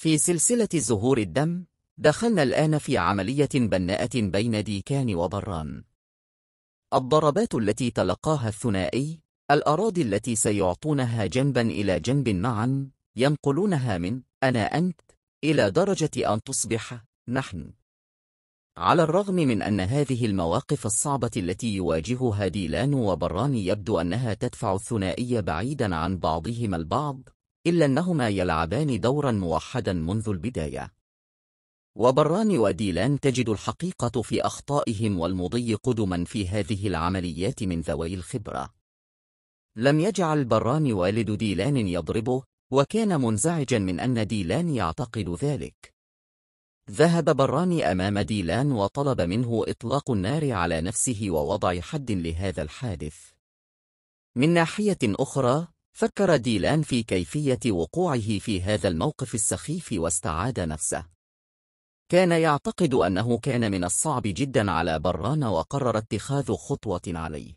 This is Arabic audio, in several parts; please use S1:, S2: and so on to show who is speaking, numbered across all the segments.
S1: في سلسلة زهور الدم دخلنا الآن في عملية بناءة بين ديكان وبران الضربات التي تلقاها الثنائي الأراضي التي سيعطونها جنبا إلى جنب معا ينقلونها من أنا أنت إلى درجة أن تصبح نحن على الرغم من أن هذه المواقف الصعبة التي يواجهها ديلان وبران يبدو أنها تدفع الثنائي بعيدا عن بعضهما البعض إلا أنهما يلعبان دورا موحدا منذ البداية وبران وديلان تجد الحقيقة في أخطائهم والمضي قدما في هذه العمليات من ذوي الخبرة لم يجعل بران والد ديلان يضربه وكان منزعجا من أن ديلان يعتقد ذلك ذهب بران أمام ديلان وطلب منه إطلاق النار على نفسه ووضع حد لهذا الحادث من ناحية أخرى فكر ديلان في كيفية وقوعه في هذا الموقف السخيف واستعاد نفسه. كان يعتقد أنه كان من الصعب جدا على بران وقرر اتخاذ خطوة عليه.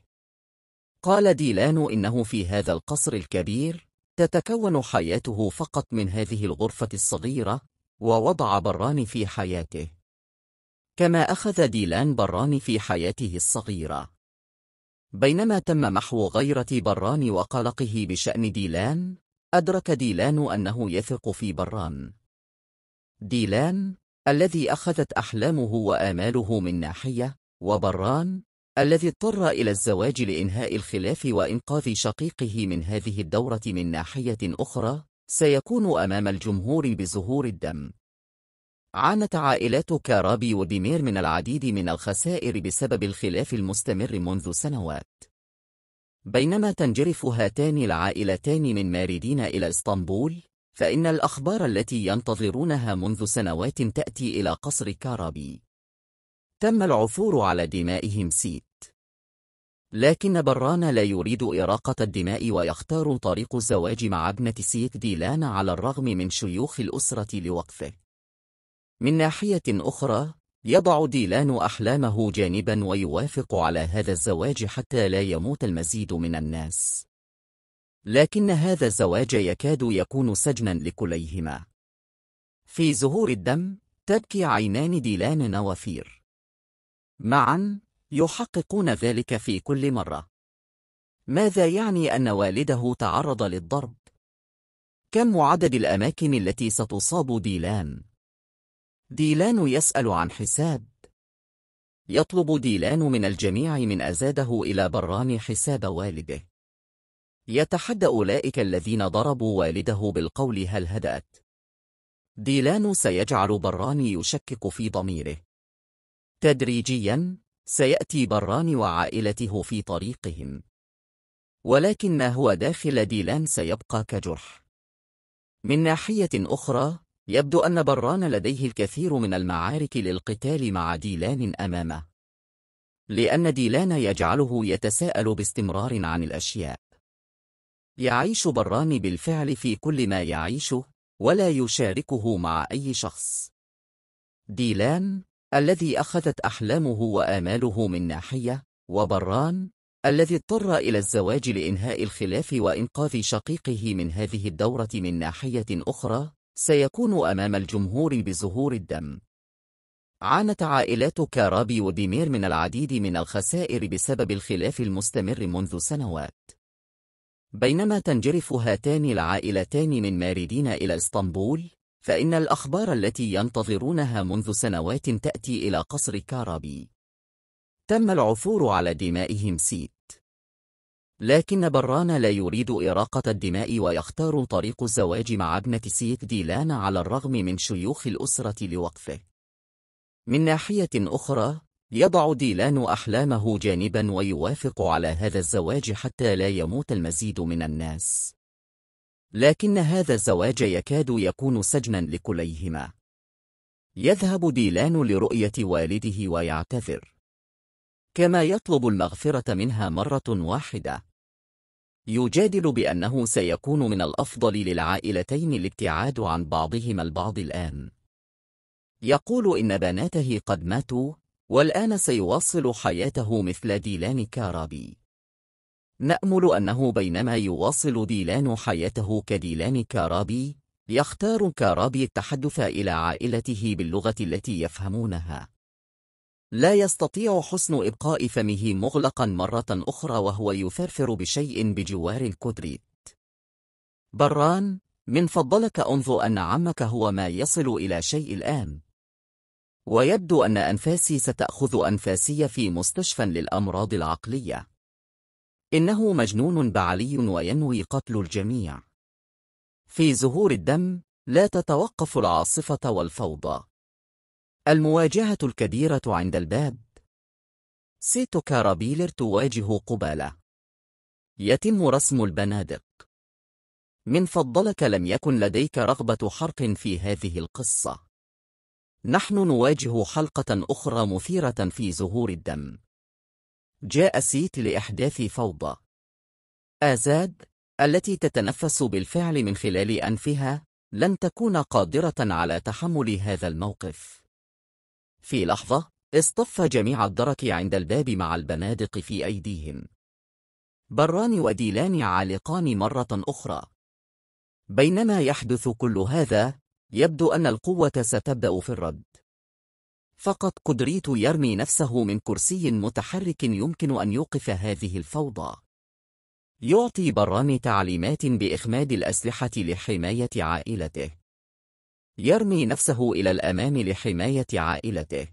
S1: قال ديلان إنه في هذا القصر الكبير تتكون حياته فقط من هذه الغرفة الصغيرة ووضع بران في حياته. كما أخذ ديلان بران في حياته الصغيرة. بينما تم محو غيرة بران وقلقه بشأن ديلان أدرك ديلان أنه يثق في بران. ديلان الذي أخذت أحلامه وآماله من ناحية وبران الذي اضطر إلى الزواج لإنهاء الخلاف وإنقاذ شقيقه من هذه الدورة من ناحية أخرى سيكون أمام الجمهور بزهور الدم عانت عائلات كارابي وديمير من العديد من الخسائر بسبب الخلاف المستمر منذ سنوات بينما تنجرف هاتان العائلتان من ماردين إلى اسطنبول فإن الأخبار التي ينتظرونها منذ سنوات تأتي إلى قصر كارابي تم العثور على دمائهم سيت لكن بران لا يريد إراقة الدماء ويختار طريق الزواج مع ابنة سيت ديلان على الرغم من شيوخ الأسرة لوقفه من ناحية أخرى يضع ديلان أحلامه جانبا ويوافق على هذا الزواج حتى لا يموت المزيد من الناس لكن هذا الزواج يكاد يكون سجنا لكليهما في زهور الدم تبكي عينان ديلان نوافير معا يحققون ذلك في كل مرة ماذا يعني أن والده تعرض للضرب؟ كم عدد الأماكن التي ستصاب ديلان؟ ديلان يسأل عن حساب يطلب ديلان من الجميع من أزاده إلى بران حساب والده يتحدى أولئك الذين ضربوا والده بالقول هل هدأت ديلان سيجعل بران يشكك في ضميره تدريجيا سيأتي بران وعائلته في طريقهم ولكن ما هو داخل ديلان سيبقى كجرح من ناحية أخرى يبدو أن بران لديه الكثير من المعارك للقتال مع ديلان أمامه لأن ديلان يجعله يتساءل باستمرار عن الأشياء يعيش بران بالفعل في كل ما يعيشه ولا يشاركه مع أي شخص ديلان الذي أخذت أحلامه وآماله من ناحية وبران الذي اضطر إلى الزواج لإنهاء الخلاف وإنقاذ شقيقه من هذه الدورة من ناحية أخرى سيكون أمام الجمهور بزهور الدم. عانت عائلات كارابي وديمير من العديد من الخسائر بسبب الخلاف المستمر منذ سنوات. بينما تنجرف هاتان العائلتان من ماردين إلى اسطنبول، فإن الأخبار التي ينتظرونها منذ سنوات تأتي إلى قصر كارابي. تم العثور على دمائهم سيت. لكن بران لا يريد إراقة الدماء ويختار طريق الزواج مع ابنة سيت ديلان على الرغم من شيوخ الأسرة لوقفه. من ناحية أخرى، يضع ديلان أحلامه جانبا ويوافق على هذا الزواج حتى لا يموت المزيد من الناس. لكن هذا الزواج يكاد يكون سجنا لكليهما. يذهب ديلان لرؤية والده ويعتذر. كما يطلب المغفرة منها مرة واحدة يجادل بأنه سيكون من الأفضل للعائلتين الابتعاد عن بعضهما البعض الآن يقول إن بناته قد ماتوا والآن سيواصل حياته مثل ديلان كارابي نأمل أنه بينما يواصل ديلان حياته كديلان كارابي يختار كارابي التحدث إلى عائلته باللغة التي يفهمونها لا يستطيع حسن إبقاء فمه مغلقا مرة أخرى وهو يفرفر بشيء بجوار الكدريت بران من فضلك انظر أن عمك هو ما يصل إلى شيء الآن ويبدو أن أنفاسي ستأخذ أنفاسي في مستشفى للأمراض العقلية إنه مجنون بعلي وينوي قتل الجميع في زهور الدم لا تتوقف العاصفة والفوضى المواجهة الكبيرة عند الباب سيتو كارابيلر تواجه قبالة يتم رسم البنادق من فضلك لم يكن لديك رغبة حرق في هذه القصة نحن نواجه حلقة أخرى مثيرة في زهور الدم جاء سيت لإحداث فوضى آزاد التي تتنفس بالفعل من خلال أنفها لن تكون قادرة على تحمل هذا الموقف في لحظة اصطف جميع الدرك عند الباب مع البنادق في أيديهم بران وديلان عالقان مرة أخرى بينما يحدث كل هذا يبدو أن القوة ستبدأ في الرد فقط كدريت يرمي نفسه من كرسي متحرك يمكن أن يوقف هذه الفوضى يعطي بران تعليمات بإخماد الأسلحة لحماية عائلته يرمي نفسه إلى الأمام لحماية عائلته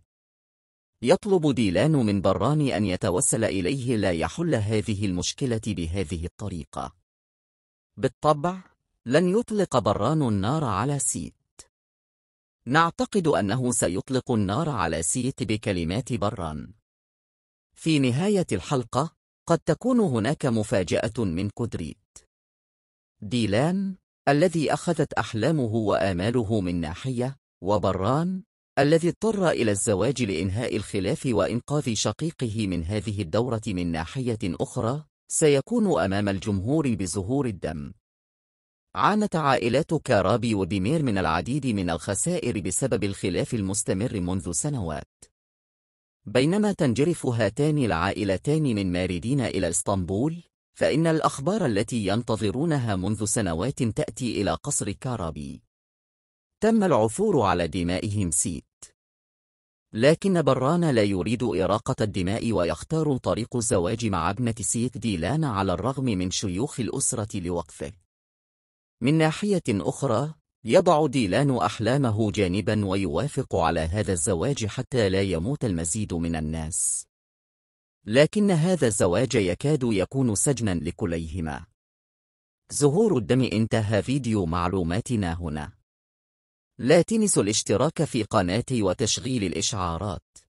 S1: يطلب ديلان من بران أن يتوسل إليه لا يحل هذه المشكلة بهذه الطريقة بالطبع لن يطلق بران النار على سيت نعتقد أنه سيطلق النار على سيت بكلمات بران في نهاية الحلقة قد تكون هناك مفاجأة من كودريت ديلان الذي أخذت أحلامه وآماله من ناحية وبران الذي اضطر إلى الزواج لإنهاء الخلاف وإنقاذ شقيقه من هذه الدورة من ناحية أخرى سيكون أمام الجمهور بزهور الدم عانت عائلات كارابي وديمير من العديد من الخسائر بسبب الخلاف المستمر منذ سنوات بينما تنجرف هاتان العائلتان من ماردين إلى اسطنبول فإن الأخبار التي ينتظرونها منذ سنوات تأتي إلى قصر كارابي تم العثور على دمائهم سيت لكن بران لا يريد إراقة الدماء ويختار طريق الزواج مع ابنة سيت ديلان على الرغم من شيوخ الأسرة لوقفه من ناحية أخرى يضع ديلان أحلامه جانبا ويوافق على هذا الزواج حتى لا يموت المزيد من الناس لكن هذا الزواج يكاد يكون سجنا لكليهما زهور الدم انتهى فيديو معلوماتنا هنا لا تنسوا الاشتراك في قناتي وتشغيل الإشعارات